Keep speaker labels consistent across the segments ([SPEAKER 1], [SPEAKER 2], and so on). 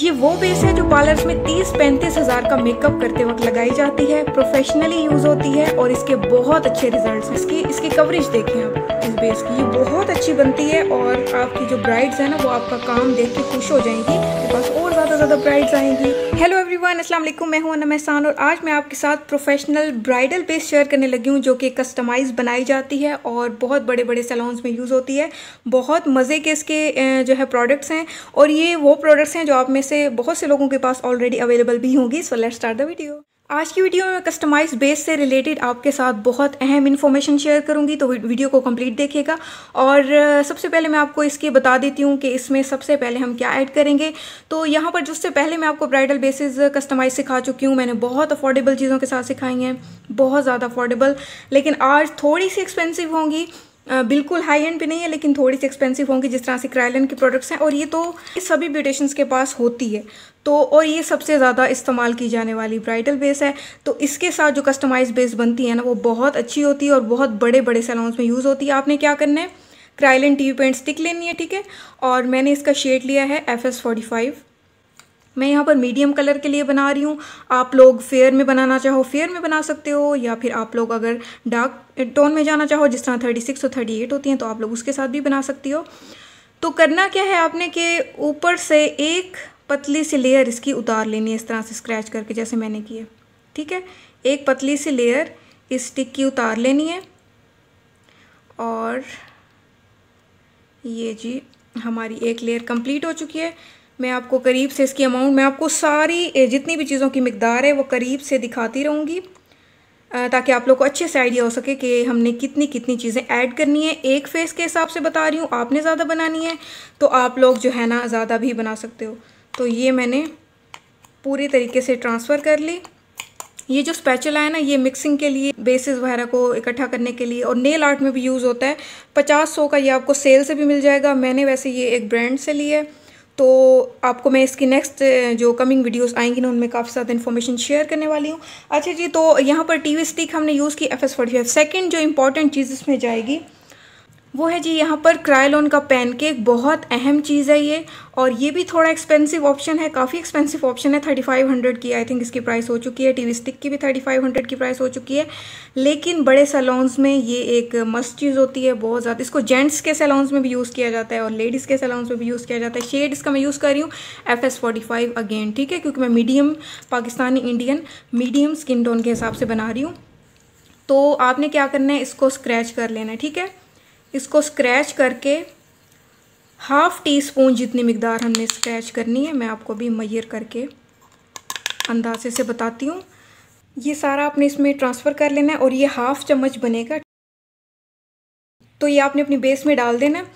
[SPEAKER 1] ये वो बेस है जो पार्लर्स में तीस पैंतीस हजार का मेकअप करते वक्त लगाई जाती है प्रोफेशनली यूज होती है और इसके बहुत अच्छे रिजल्ट्स इसकी इसकी कवरेज देखें आप इस बेस की ये बहुत अच्छी बनती है और आपकी जो ब्राइड्स है ना वो आपका काम देख के खुश हो जाएंगी आपके पास और ज़्यादा ज़्यादा ब्राइड्स आएंगी हेलो एवरीवन अस्सलाम वालेकुम मैं हूं अनम एहसान और आज मैं आपके साथ प्रोफेशनल ब्राइडल बेस शेयर करने लगी हूं जो कि कस्टमाइज बनाई जाती है और बहुत बड़े बड़े सैलॉन्स में यूज़ होती है बहुत मज़े के इसके जो है प्रोडक्ट्स हैं और ये वो प्रोडक्ट्स हैं जो आप में से बहुत से लोगों के पास ऑलरेडी अवेलेबल भी होंगी so let's start the video आज की वीडियो में कस्टमाइज बेस से रिलेटेड आपके साथ बहुत अहम इन्फॉर्मेशन शेयर करूंगी तो वीडियो को कंप्लीट देखेगा और सबसे पहले मैं आपको इसकी बता देती हूँ कि इसमें सबसे पहले हम क्या ऐड करेंगे तो यहाँ पर जिससे पहले मैं आपको ब्राइडल बेसिस कस्टमाइज सिखा चुकी हूँ मैंने बहुत अफोर्डेबल चीज़ों के साथ सिखाई हैं बहुत ज़्यादा अफोर्डेबल लेकिन आज थोड़ी सी एक्सपेंसिव होंगी बिल्कुल हाई एंड पे नहीं है लेकिन थोड़ी सी एक्सपेंसिव होंगी जिस तरह से क्राइलन के प्रोडक्ट्स हैं और ये तो ये सभी ब्यूटिशंस के पास होती है तो और ये सबसे ज़्यादा इस्तेमाल की जाने वाली ब्राइडल बेस है तो इसके साथ जो कस्टमाइज बेस बनती है ना वो बहुत अच्छी होती है और बहुत बड़े बड़े सैलॉन्स में यूज़ होती है आपने क्या करना है क्राइलन टी पेंट स्टिक लेनी है ठीक है और मैंने इसका शेड लिया है एफ एस फोर्टी फाइव मैं यहाँ पर मीडियम कलर के लिए बना रही हूँ आप लोग फेयर में बनाना चाहो फेयर में बना सकते हो या फिर आप लोग अगर डार्क टोन में जाना चाहो जिस तरह थर्टी सिक्स और थर्टी एट होती हैं तो आप लोग उसके साथ भी बना सकती हो तो करना क्या है आपने कि ऊपर से एक पतली सी लेयर इसकी उतार लेनी है इस तरह से स्क्रैच करके जैसे मैंने की है ठीक है एक पतली सी लेयर इस स्टिक की उतार लेनी है और ये जी हमारी एक लेयर कंप्लीट हो चुकी है मैं आपको करीब से इसकी अमाउंट मैं आपको सारी जितनी भी चीज़ों की मकदार है वो करीब से दिखाती रहूँगी ताकि आप लोग को अच्छे से आइडिया हो सके कि हमने कितनी कितनी चीज़ें ऐड करनी है एक फेस के हिसाब से बता रही हूँ आपने ज़्यादा बनानी है तो आप लोग जो है ना ज़्यादा भी बना सकते हो तो ये मैंने पूरी तरीके से ट्रांसफ़र कर ली ये जो स्पैचला है ना ये मिक्सिंग के लिए बेसिस वगैरह को इकट्ठा करने के लिए और नेल आर्ट में भी यूज़ होता है पचास सौ का ये आपको सेल से भी मिल जाएगा मैंने वैसे ये एक ब्रांड से लिया है तो आपको मैं इसकी नेक्स्ट जो कमिंग वीडियोस आएंगी ना उनमें काफ़ी ज़्यादा इन्फॉर्मेशन शेयर करने वाली हूँ अच्छा जी तो यहाँ पर टी वी स्टिक हमने यूज़ की F S forty five second जो इंपॉर्टेंट चीज़ इसमें जाएगी वो है जी यहाँ पर क्रायलोन का पैनकेक बहुत अहम चीज़ है ये और ये भी थोड़ा एक्सपेंसिव ऑप्शन है काफ़ी एक्सपेंसिव ऑप्शन है थर्टी फाइव हंड्रेड की आई थिंक इसकी प्राइस हो चुकी है टीवी स्टिक की भी थर्टी फाइव हंड्रेड की प्राइस हो चुकी है लेकिन बड़े सैलॉन्स में ये एक मस्त चीज़ होती है बहुत ज़्यादा इसको जेंट्स के सैलॉन्स में भी यूज़ किया जाता है और लेडीज़ के सैलॉन्स में भी यूज़ किया जाता है शेड इसका मैं यूज़ कर रही हूँ F S forty five again ठीक है क्योंकि मैं medium Pakistani Indian medium skin tone के हिसाब से बना रही हूँ तो आपने क्या करना है इसको स्क्रैच कर लेना है ठीक है इसको स्क्रैच करके हाफ टी स्पून जितनी मकदार हमने स्क्रैच करनी है मैं आपको भी मैयर करके अंदाजे से बताती हूँ ये सारा आपने इसमें ट्रांसफ़र कर लेना है और ये हाफ़ चम्मच बनेगा तो ये आपने अपनी बेस में डाल देना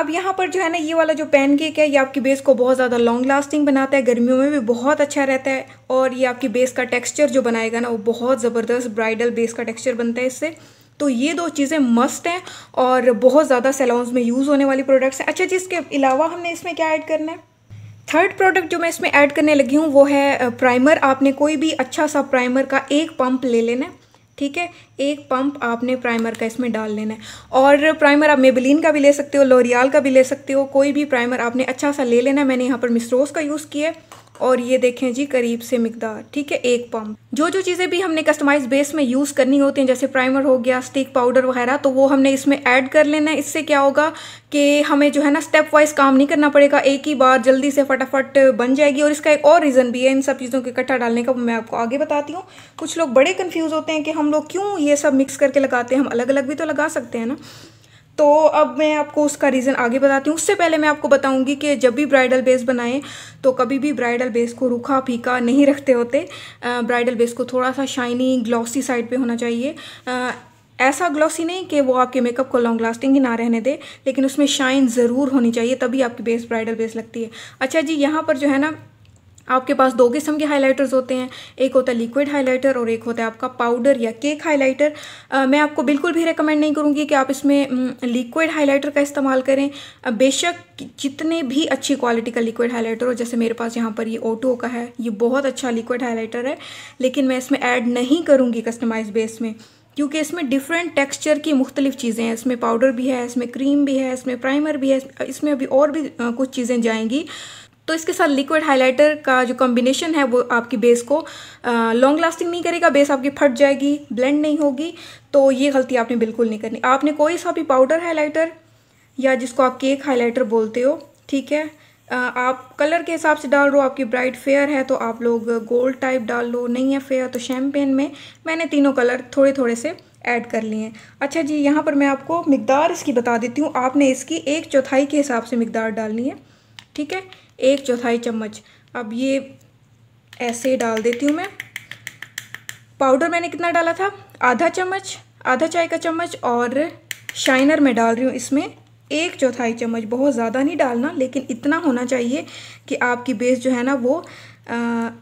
[SPEAKER 1] अब यहाँ पर जो है ना ये वाला जो पैन केक है ये आपकी बेस को बहुत ज़्यादा लॉन्ग लास्टिंग बनाता है गर्मियों में भी बहुत अच्छा रहता है और ये आपकी बेस का टेक्सचर जो बनाएगा ना वो बहुत ज़बरदस्त ब्राइडल बेस का टेक्सचर बनता है इससे तो ये दो चीज़ें मस्त हैं और बहुत ज़्यादा सेलॉन्स में यूज़ होने वाली प्रोडक्ट्स हैं अच्छा जी इसके अलावा हमने इसमें क्या ऐड करना है थर्ड प्रोडक्ट जो मैं इसमें ऐड करने लगी हूँ वो है प्राइमर आपने कोई भी अच्छा सा प्राइमर का एक पंप ले लेना है ठीक है एक पंप आपने प्राइमर का इसमें डाल लेना है और प्राइमर आप मेबलिन का भी ले सकते हो लोरियाल का भी ले सकते हो कोई भी प्राइमर आपने अच्छा सा ले लेना है मैंने यहाँ पर मिसरोज़ का यूज़ किया है और ये देखें जी करीब से मिकदार ठीक है एक पम्प जो जो चीज़ें भी हमने कस्टमाइज बेस में यूज़ करनी होती हैं जैसे प्राइमर हो गया स्टिक पाउडर वगैरह तो वो हमने इसमें ऐड कर लेना है इससे क्या होगा कि हमें जो है ना स्टेप वाइज काम नहीं करना पड़ेगा एक ही बार जल्दी से फटाफट बन जाएगी और इसका एक और रीज़न भी है इन सब चीज़ों के इकट्ठा डालने का मैं आपको आगे बताती हूँ कुछ लोग बड़े कन्फ्यूज़ होते हैं कि हम लोग क्यों ये सब मिक्स करके लगाते हैं हम अलग अलग भी तो लगा सकते हैं ना तो अब मैं आपको उसका रीज़न आगे बताती हूँ उससे पहले मैं आपको बताऊँगी कि जब भी ब्राइडल बेस बनाएं तो कभी भी ब्राइडल बेस को रूखा फीका नहीं रखते होते ब्राइडल बेस को थोड़ा सा शाइनी ग्लॉसी साइड पे होना चाहिए ऐसा ग्लॉसी नहीं कि वो आपके मेकअप को लॉन्ग लास्टिंग ही ना रहने दे लेकिन उसमें शाइन ज़रूर होनी चाहिए तभी आपकी बेस ब्राइडल बेस लगती है अच्छा जी यहाँ पर जो है ना आपके पास दो किस्म के हाइलाइटर्स होते हैं एक होता है लिक्विड हाइलाइटर और एक होता है आपका पाउडर या केक हाइलाइटर मैं आपको बिल्कुल भी रिकमेंड नहीं करूँगी कि आप इसमें लिक्विड हाइलाइटर का इस्तेमाल करें बेशक जितने भी अच्छी क्वालिटी का लिक्विड हाइलाइटर हो जैसे मेरे पास यहाँ पर ये ओटो का है ये बहुत अच्छा लिक्विड हाइलाइटर है लेकिन मैं इसमें ऐड नहीं करूँगी कस्टमाइज बेस में क्योंकि इसमें डिफरेंट टेक्सचर की मुख्तलिफ चीज़ें हैं इसमें पाउडर भी है इसमें क्रीम भी है इसमें प्राइमर भी है इसमें अभी और भी कुछ चीज़ें जाएंगी तो इसके साथ लिक्विड हाइलाइटर का जो कॉम्बिनेशन है वो आपकी बेस को लॉन्ग लास्टिंग नहीं करेगा बेस आपकी फट जाएगी ब्लेंड नहीं होगी तो ये गलती आपने बिल्कुल नहीं करनी आपने कोई सा भी पाउडर हाईलाइटर या जिसको आप केक हाईलाइटर बोलते हो ठीक है आप कलर के हिसाब से डाल हो आपकी ब्राइट फेयर है तो आप लोग गोल्ड टाइप डाल लो नहीं है फेयर तो शैम्पेन में मैंने तीनों कलर थोड़े थोड़े से ऐड कर लिए हैं अच्छा जी यहाँ पर मैं आपको मकदार इसकी बता देती हूँ आपने इसकी एक चौथाई के हिसाब से मकदार डालनी है ठीक है एक चौथाई चम्मच अब ये ऐसे डाल देती हूँ मैं पाउडर मैंने कितना डाला था आधा चम्मच आधा चाय का चम्मच और शाइनर मैं डाल रही हूँ इसमें एक चौथाई चम्मच बहुत ज़्यादा नहीं डालना लेकिन इतना होना चाहिए कि आपकी बेस जो है ना वो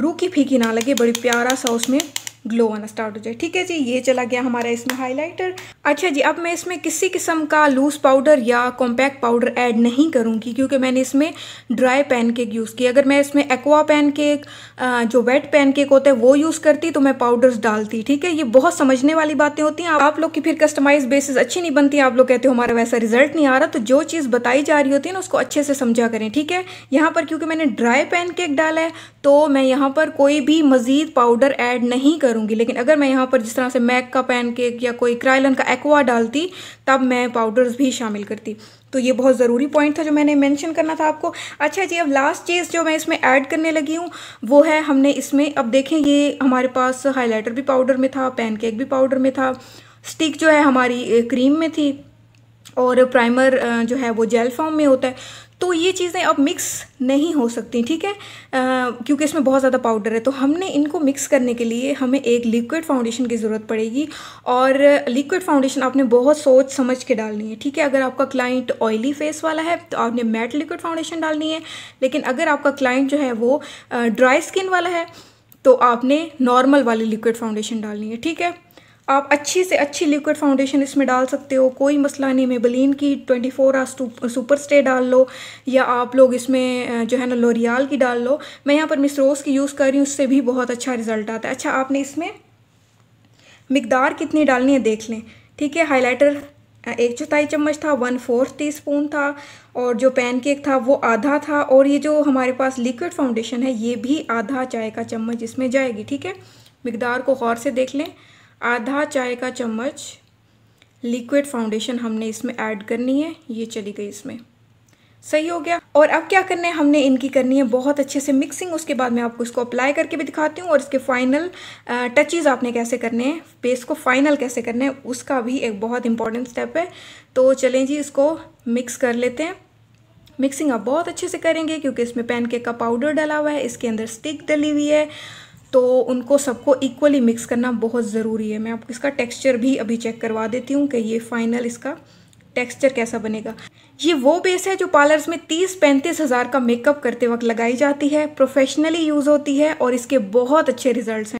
[SPEAKER 1] रूखी फीकी ना लगे बड़ी प्यारा सा उसमें ग्लो आना स्टार्ट हो जाए ठीक है जी ये चला गया हमारा इसमें हाइलाइटर अच्छा जी अब मैं इसमें किसी किस्म का लूज़ पाउडर या कॉम्पैक्ट पाउडर ऐड नहीं करूँगी क्योंकि मैंने इसमें ड्राई पैनकेक यूज़ किया अगर मैं इसमें एक्वा पैनकेक जो वेट पैनकेक होता है वो यूज़ करती तो मैं पाउडर्स डालती ठीक है ये बहुत समझने वाली बातें होती हैं आप लोग की फिर कस्टमाइज बेसिस अच्छी नहीं बनती आप लोग कहते हो हमारा वैसा रिजल्ट नहीं आ रहा तो जो चीज़ बताई जा रही होती है ना उसको अच्छे से समझा करें ठीक है यहाँ पर क्योंकि मैंने ड्राई पैनकेक डाला है तो मैं यहाँ पर कोई भी मज़ीद पाउडर ऐड नहीं करूँगी लेकिन अगर मैं यहाँ पर जिस तरह से मैक का पैनकेक या कोई क्राइलन का एक्वा डालती तब मैं पाउडर्स भी शामिल करती तो ये बहुत ज़रूरी पॉइंट था जो मैंने मेंशन करना था आपको अच्छा जी अब लास्ट चीज़ जो मैं इसमें ऐड करने लगी हूँ वो है हमने इसमें अब देखें ये हमारे पास हाईलाइटर भी पाउडर में था पैनकेक भी पाउडर में था स्टिक जो है हमारी क्रीम eh, में थी और प्राइमर eh, जो है वो जेल फॉर्म में होता है तो ये चीज़ें अब मिक्स नहीं हो सकती ठीक है क्योंकि इसमें बहुत ज़्यादा पाउडर है तो हमने इनको मिक्स करने के लिए हमें एक लिक्विड फाउंडेशन की ज़रूरत पड़ेगी और लिक्विड फाउंडेशन आपने बहुत सोच समझ के डालनी है ठीक है अगर आपका क्लाइंट ऑयली फेस वाला है तो आपने मैट लिक्विड फाउंडेशन डालनी है लेकिन अगर आपका क्लाइंट जो है वो ड्राई स्किन वाला है तो आपने नॉर्मल वाली लिक्विड फाउंडेशन डालनी है ठीक है आप अच्छे से अच्छी लिक्विड फाउंडेशन इसमें डाल सकते हो कोई मसला नहीं मेबलिन की twenty four hours super stay डाल लो या आप लोग इसमें जो है ना लोरियाल की डाल लो मैं यहाँ पर रोज़ की यूज़ कर रही हूँ उससे भी बहुत अच्छा रिज़ल्ट आता है अच्छा आपने इसमें मकदार कितनी डालनी है देख लें ठीक है हाईलाइटर एक चौथाई चम्मच था वन फोर्थ टी स्पून था और जो पैनकेक था वो आधा था और ये जो हमारे पास लिक्विड फाउंडेशन है ये भी आधा चाय का चम्मच इसमें जाएगी ठीक है मकदार को गौर से देख लें आधा चाय का चम्मच लिक्विड फाउंडेशन हमने इसमें ऐड करनी है ये चली गई इसमें सही हो गया और अब क्या करना है हमने इनकी करनी है बहुत अच्छे से मिक्सिंग उसके बाद मैं आपको इसको अप्लाई करके भी दिखाती हूँ और इसके फाइनल टचेज़ आपने कैसे करने हैं पेस्ट को फाइनल कैसे करना है उसका भी एक बहुत इंपॉर्टेंट स्टेप है तो चलें जी इसको मिक्स कर लेते हैं मिक्सिंग आप बहुत अच्छे से करेंगे क्योंकि इसमें पैन का पाउडर डला हुआ है इसके अंदर स्टिक डली हुई है तो उनको सबको इक्वली मिक्स करना बहुत ज़रूरी है मैं आपको इसका टेक्सचर भी अभी चेक करवा देती हूँ कि ये फाइनल इसका टेक्सचर कैसा बनेगा ये वो बेस है जो पार्लर्स में तीस पैंतीस हज़ार का मेकअप करते वक्त लगाई जाती है प्रोफेशनली यूज़ होती है और इसके बहुत अच्छे रिजल्ट्स हैं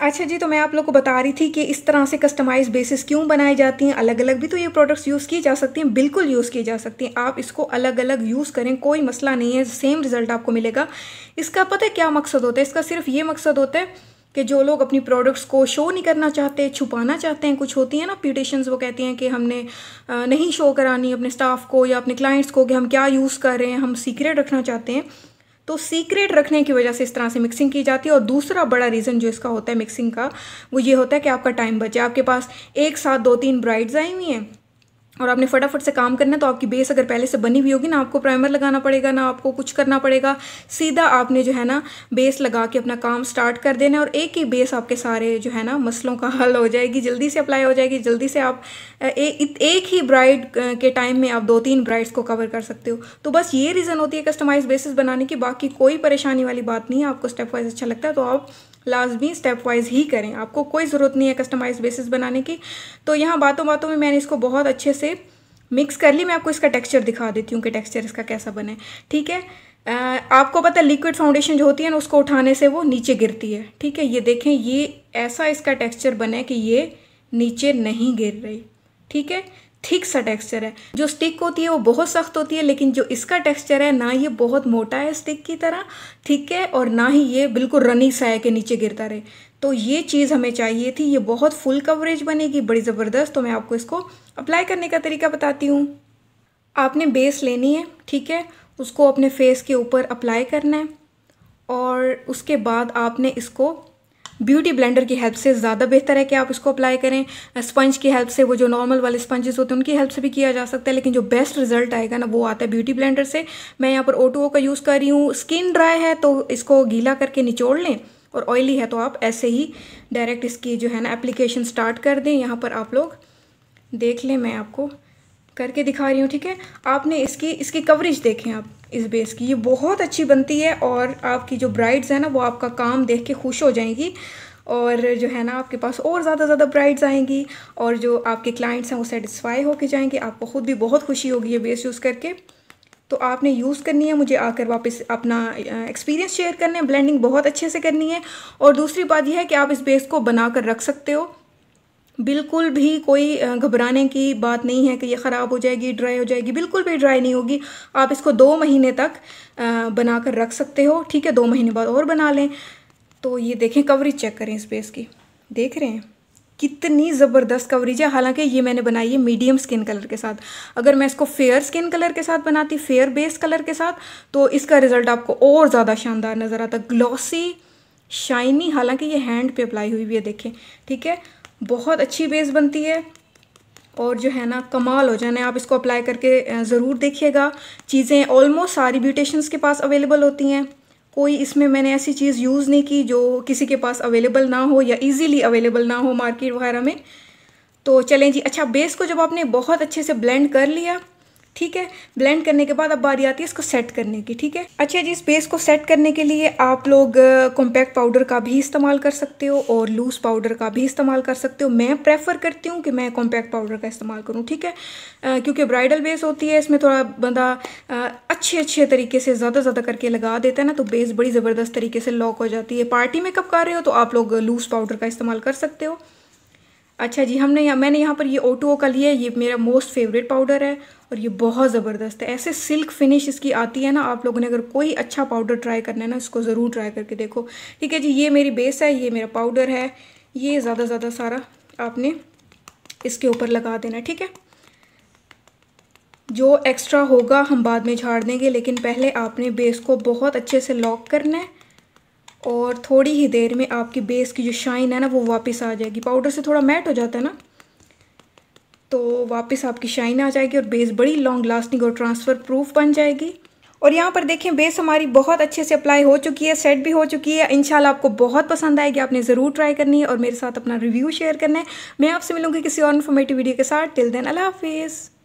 [SPEAKER 1] अच्छा जी तो मैं आप लोग को बता रही थी कि इस तरह से कस्टमाइज बेसिस क्यों बनाई जाती हैं अलग अलग भी तो ये प्रोडक्ट्स यूज़ किए जा सकती हैं बिल्कुल यूज़ किए जा सकती हैं आप इसको अलग अलग यूज़ करें कोई मसला नहीं है सेम रिज़ल्ट आपको मिलेगा इसका पता है क्या मकसद होता है इसका सिर्फ ये मकसद होता है कि जो लोग अपनी प्रोडक्ट्स को शो नहीं करना चाहते छुपाना चाहते हैं कुछ होती हैं ना ब्यूटिशंस वो कहती हैं कि हमने नहीं शो करानी अपने स्टाफ को या अपने क्लाइंट्स को कि हम क्या यूज़ कर रहे हैं हम सीक्रेट रखना चाहते हैं तो सीक्रेट रखने की वजह से इस तरह से मिक्सिंग की जाती है और दूसरा बड़ा रीज़न जो इसका होता है मिक्सिंग का वो ये होता है कि आपका टाइम बचे आपके पास एक साथ दो तीन ब्राइड्स आई हुई हैं और आपने फटाफट से काम करना है तो आपकी बेस अगर पहले से बनी हुई होगी ना आपको प्राइमर लगाना पड़ेगा ना आपको कुछ करना पड़ेगा सीधा आपने जो है ना बेस लगा के अपना काम स्टार्ट कर देना और एक ही बेस आपके सारे जो है ना मसलों का हल हो जाएगी जल्दी से अप्लाई हो जाएगी जल्दी से आप ए, एक ही ब्राइड के टाइम में आप दो तीन ब्राइड्स को कवर कर सकते हो तो बस ये रीज़न होती है कस्टमाइज बेसिस बनाने की बाकी कोई परेशानी वाली बात नहीं है आपको स्टेप वाइज अच्छा लगता है तो आप लाजमी स्टेप वाइज ही करें आपको कोई ज़रूरत नहीं है कस्टमाइज बेसिस बनाने की तो यहाँ बातों बातों में मैंने इसको बहुत अच्छे से मिक्स कर ली मैं आपको इसका टेक्सचर दिखा देती हूँ कि टेक्सचर इसका कैसा बने ठीक है आ, आपको पता है लिक्विड फाउंडेशन जो होती है ना उसको उठाने से वो नीचे गिरती है ठीक है ये देखें ये ऐसा इसका टेक्सचर बने कि ये नीचे नहीं गिर रही ठीक है थिक सा टेक्सचर है जो स्टिक होती है वो बहुत सख्त होती है लेकिन जो इसका टेक्सचर है ना ये बहुत मोटा है स्टिक की तरह ठीक है और ना ही ये बिल्कुल रनिंग सा है नीचे गिरता रहे तो ये चीज़ हमें चाहिए थी ये बहुत फुल कवरेज बनेगी बड़ी ज़बरदस्त तो मैं आपको इसको अप्लाई करने का तरीका बताती हूँ आपने बेस लेनी है ठीक है उसको अपने फेस के ऊपर अप्लाई करना है और उसके बाद आपने इसको ब्यूटी ब्लेंडर की हेल्प से ज़्यादा बेहतर है कि आप इसको अप्लाई करें स्पंज की हेल्प से वो जो नॉर्मल वाले स्पंजेस होते हैं उनकी हेल्प से भी किया जा सकता है लेकिन जो बेस्ट रिजल्ट आएगा ना वो आता है ब्यूटी ब्लेंडर से मैं यहाँ पर ओ का यूज़ कर रही हूँ स्किन ड्राई है तो इसको गीला करके निचोड़ लें और ऑयली है तो आप ऐसे ही डायरेक्ट इसकी जो है ना एप्लीकेशन स्टार्ट कर दें यहाँ पर आप लोग देख लें मैं आपको करके दिखा रही हूँ ठीक है आपने इसकी इसकी कवरेज देखें आप इस बेस की ये बहुत अच्छी बनती है और आपकी जो ब्राइड्स हैं ना वो आपका काम देख के खुश हो जाएंगी और जो है ना आपके पास और ज़्यादा ज़्यादा ब्राइड्स आएंगी और जो आपके क्लाइंट्स हैं वो सेटिस्फाई होके जाएंगे आपको खुद भी बहुत खुशी होगी ये बेस यूज़ करके तो आपने यूज़ करनी है मुझे आकर वापस अपना एक्सपीरियंस शेयर करना है ब्लेंडिंग बहुत अच्छे से करनी है और दूसरी बात यह है कि आप इस बेस को बना कर रख सकते हो बिल्कुल भी कोई घबराने की बात नहीं है कि ये ख़राब हो जाएगी ड्राई हो जाएगी बिल्कुल भी ड्राई नहीं होगी आप इसको दो महीने तक बना कर रख सकते हो ठीक है दो महीने बाद और बना लें तो ये देखें कवरेज चेक करें इस बेस की देख रहे हैं कितनी ज़बरदस्त कवरेज है हालांकि ये मैंने बनाई है मीडियम स्किन कलर के साथ अगर मैं इसको फेयर स्किन कलर के साथ बनाती फेयर बेस कलर के साथ तो इसका रिज़ल्ट आपको और ज़्यादा शानदार नज़र आता ग्लॉसी शाइनी हालांकि ये हैंड पे अप्लाई हुई हुई है देखें ठीक है बहुत अच्छी बेस बनती है और जो है ना कमाल हो जाना है आप इसको अप्लाई करके ज़रूर देखिएगा चीज़ें ऑलमोस्ट सारी ब्यूटिशंस के पास अवेलेबल होती हैं कोई इसमें मैंने ऐसी चीज़ यूज़ नहीं की जो किसी के पास अवेलेबल ना हो या इजीली अवेलेबल ना हो मार्केट वगैरह में तो चलें जी अच्छा बेस को जब आपने बहुत अच्छे से ब्लेंड कर लिया ठीक है ब्लेंड करने के बाद अब बारी आती है इसको सेट करने की ठीक है अच्छा जी इस बेस को सेट करने के लिए आप लोग कॉम्पैक्ट पाउडर का भी इस्तेमाल कर सकते हो और लूज़ पाउडर का भी इस्तेमाल कर सकते हो मैं प्रेफर करती हूँ कि मैं कॉम्पैक्ट पाउडर का इस्तेमाल करूँ ठीक है आ, क्योंकि ब्राइडल बेस होती है इसमें थोड़ा बंदा अच्छे अच्छे तरीके से ज़्यादा ज़्यादा करके लगा देता है ना तो बेस बड़ी ज़बरदस्त तरीके से लॉक हो जाती है पार्टी में कब कर रहे हो तो आप लोग लूज़ पाउडर का इस्तेमाल कर सकते हो अच्छा जी हमने यहाँ मैंने यहाँ पर ये ओटो का लिया है ये मेरा मोस्ट फेवरेट पाउडर है और ये बहुत ज़बरदस्त है ऐसे सिल्क फिनिश इसकी आती है ना आप लोगों ने अगर कोई अच्छा पाउडर ट्राई करना है ना इसको ज़रूर ट्राई करके देखो ठीक है जी ये मेरी बेस है ये मेरा पाउडर है ये ज़्यादा ज़्यादा सारा आपने इसके ऊपर लगा देना ठीक है जो एक्स्ट्रा होगा हम बाद में झाड़ देंगे लेकिन पहले आपने बेस को बहुत अच्छे से लॉक करना है और थोड़ी ही देर में आपकी बेस की जो शाइन है ना वो वापस आ जाएगी पाउडर से थोड़ा मैट हो जाता है ना तो वापस आपकी शाइन आ जाएगी और बेस बड़ी लॉन्ग लास्टिंग और ट्रांसफ़र प्रूफ बन जाएगी और यहाँ पर देखें बेस हमारी बहुत अच्छे से अप्लाई हो चुकी है सेट भी हो चुकी है इंशाल्लाह आपको बहुत पसंद आएगी आपने ज़रूर ट्राई करनी है और मेरे साथ अपना रिव्यू शेयर करना है मैं आपसे मिलूंगी किसी और इन्फॉर्मेटिव वीडियो के साथ टिल देन अल्लाह हाफिज़